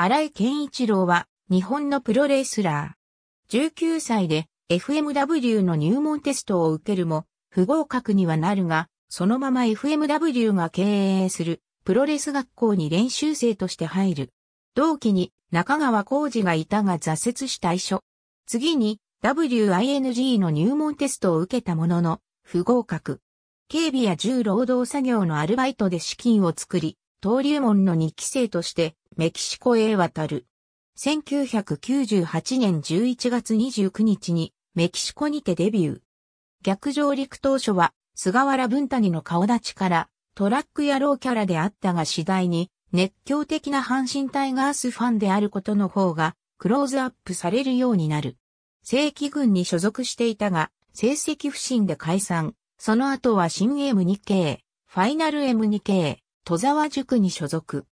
荒井健一郎は日本のプロレスラー。19歳で FMW の入門テストを受けるも不合格にはなるが、そのまま FMW が経営するプロレス学校に練習生として入る。同期に中川浩二がいたが挫折した遺書。次に WING の入門テストを受けたものの不合格。警備や重労働作業のアルバイトで資金を作り、登竜門の2期生としてメキシコへ渡る。1998年11月29日にメキシコにてデビュー。逆上陸当初は菅原文谷の顔立ちからトラック野郎キャラであったが次第に熱狂的な阪神タイガースファンであることの方がクローズアップされるようになる。正規軍に所属していたが成績不振で解散。その後は新 M2K、ファイナル M2K、戸沢塾に所属。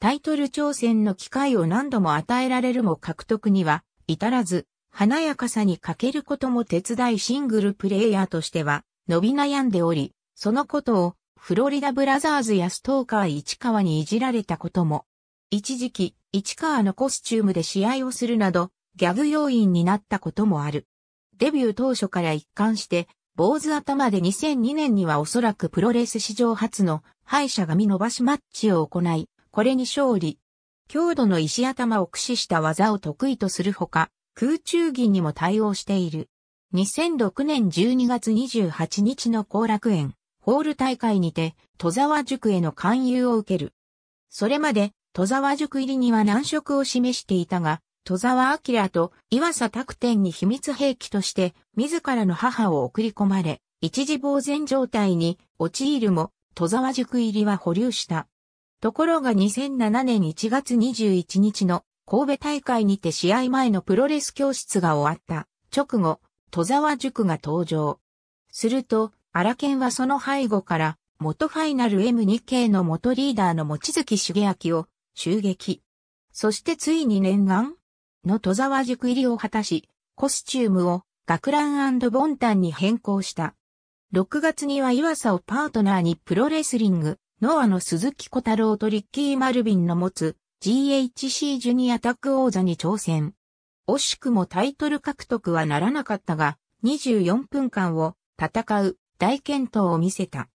タイトル挑戦の機会を何度も与えられるも獲得には至らず、華やかさに欠けることも手伝いシングルプレイヤーとしては伸び悩んでおり、そのことをフロリダブラザーズやストーカー市川にいじられたことも、一時期市川のコスチュームで試合をするなど、ギャグ要因になったこともある。デビュー当初から一貫して、坊主頭で2002年にはおそらくプロレス史上初の敗者が見伸ばしマッチを行い、これに勝利。強度の石頭を駆使した技を得意とするほか、空中技にも対応している。2006年12月28日の後楽園、ホール大会にて、戸沢塾への勧誘を受ける。それまで、戸沢塾入りには難色を示していたが、戸沢明と岩佐拓天に秘密兵器として、自らの母を送り込まれ、一時呆然状態に陥るも、戸沢塾入りは保留した。ところが2007年1月21日の神戸大会にて試合前のプロレス教室が終わった直後、戸沢塾が登場。すると、荒研はその背後から元ファイナル M2K の元リーダーの望月茂明を襲撃。そしてついに念願の戸沢塾入りを果たし、コスチュームを学ランボンタンに変更した。6月には岩佐をパートナーにプロレスリング、ノアの鈴木小太郎とリッキー・マルビンの持つ GHC ジュニアタッグ王座に挑戦。惜しくもタイトル獲得はならなかったが、24分間を戦う大健闘を見せた。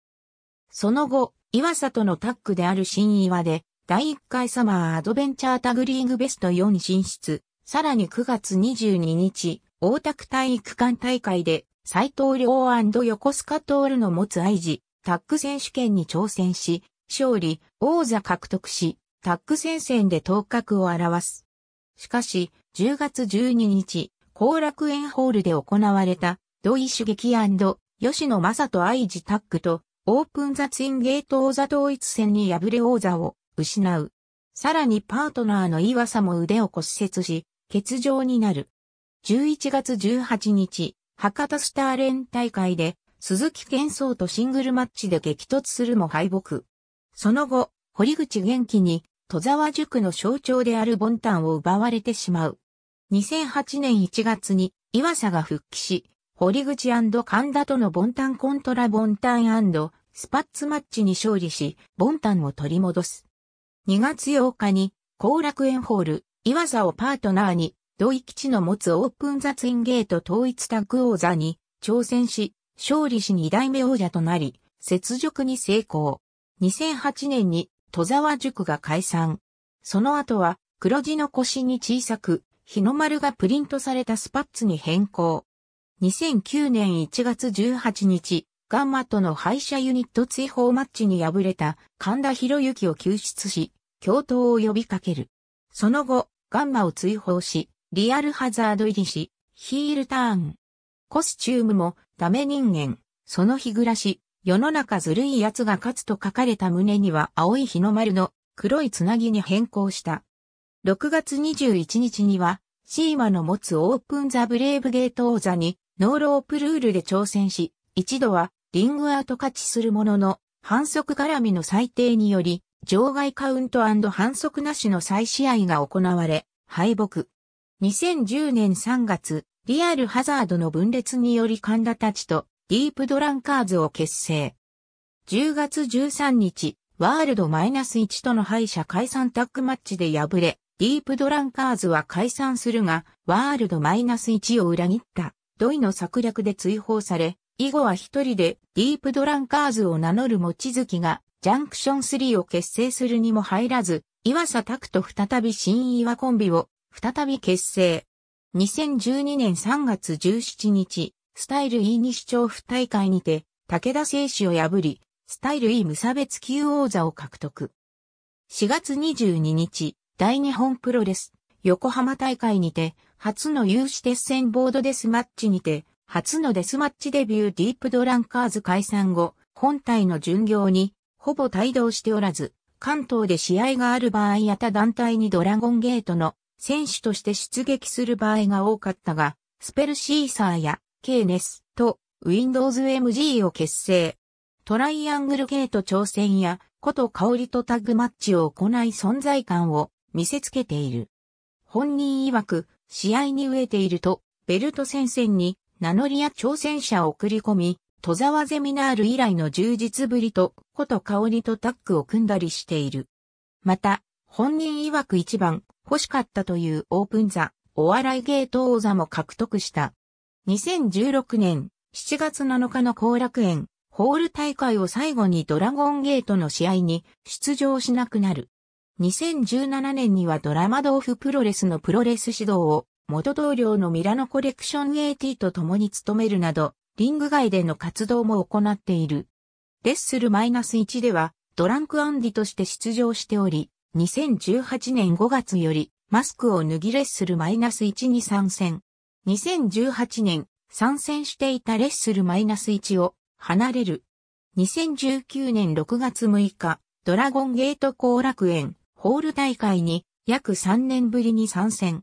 その後、岩佐とのタッグである新岩で、第1回サマーアドベンチャータグリーグベスト4に進出。さらに9月22日、大田区体育館大会で、斎藤良横須賀徹の持つ愛児、タッグ選手権に挑戦し、勝利、王座獲得し、タッグ戦線で頭角を表す。しかし、10月12日、後楽園ホールで行われた、土井茂劇吉野正人愛児タッグと、オープンザツインゲート王座統一戦に敗れ王座を失う。さらにパートナーの岩佐も腕を骨折し、欠場になる。11月18日、博多スター連大会で鈴木健壮とシングルマッチで激突するも敗北。その後、堀口元気に、戸沢塾の象徴であるボンタンを奪われてしまう。2008年1月に、岩佐が復帰し、堀口神田とのボンタンコントラボンタンスパッツマッチに勝利し、ボンタンを取り戻す。2月8日に、後楽園ホール、岩佐をパートナーに、土井吉の持つオープン雑ツインゲート統一タッグ王座に挑戦し、勝利し二代目王者となり、雪辱に成功。2008年に戸沢塾が解散。その後は黒字の腰に小さく、日の丸がプリントされたスパッツに変更。2009年1月18日、ガンマとの敗者ユニット追放マッチに敗れた神田博之を救出し、共闘を呼びかける。その後、ガンマを追放し、リアルハザード入りし、ヒールターン。コスチュームも、ダメ人間、その日暮らし、世の中ずるい奴が勝つと書かれた胸には青い日の丸の黒いつなぎに変更した。6月21日には、シーマの持つオープンザブレイブゲート王座に、ノーロープルールで挑戦し、一度はリングアウト勝ちするものの、反則絡みの裁定により、場外カウント反則なしの再試合が行われ、敗北。2010年3月、リアルハザードの分裂により神田たちとディープドランカーズを結成。10月13日、ワールドマイナス1との敗者解散タッグマッチで敗れ、ディープドランカーズは解散するが、ワールドマイナス1を裏切った、ドイの策略で追放され、以後は一人でディープドランカーズを名乗る持月が、ジャンクション3を結成するにも入らず、岩佐拓と再び新岩コンビを再び結成。2012年3月17日、スタイル E 西調布大会にて、武田聖史を破り、スタイル E 無差別級王座を獲得。4月22日、大日本プロレス、横浜大会にて、初の有志鉄線ボードデスマッチにて、初のデスマッチデビューディープドランカーズ解散後、本体の巡業に、ほぼ帯同しておらず、関東で試合がある場合や他団体にドラゴンゲートの選手として出撃する場合が多かったが、スペルシーサーやケーネスとウィンドウズ MG を結成。トライアングルゲート挑戦や、こと香りとタッグマッチを行い存在感を見せつけている。本人曰く、試合に飢えていると、ベルト戦線に名乗りや挑戦者を送り込み、戸沢ゼミナール以来の充実ぶりと、こと香りとタッグを組んだりしている。また、本人曰く一番、欲しかったというオープン座、お笑いゲート王座も獲得した。2016年7月7日の後楽園、ホール大会を最後にドラゴンゲートの試合に出場しなくなる。2017年にはドラマ豆フプロレスのプロレス指導を元同僚のミラノコレクション AT と共に務めるなど、リング外での活動も行っている。レッスル -1 ではドランクアンディとして出場しており、2018年5月よりマスクを脱ぎレッスルマイナス -1 に参戦。2018年参戦していたレッスルマイナス -1 を離れる。2019年6月6日、ドラゴンゲート後楽園ホール大会に約3年ぶりに参戦。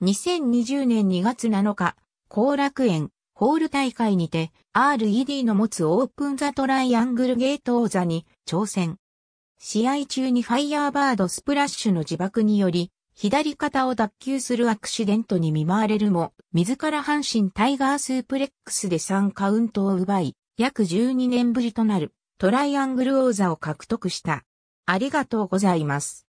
2020年2月7日、後楽園ホール大会にて RED の持つオープンザトライアングルゲート王座に挑戦。試合中にファイヤーバードスプラッシュの自爆により、左肩を脱臼するアクシデントに見舞われるも、自ら阪神タイガースープレックスで3カウントを奪い、約12年ぶりとなるトライアングル王座を獲得した。ありがとうございます。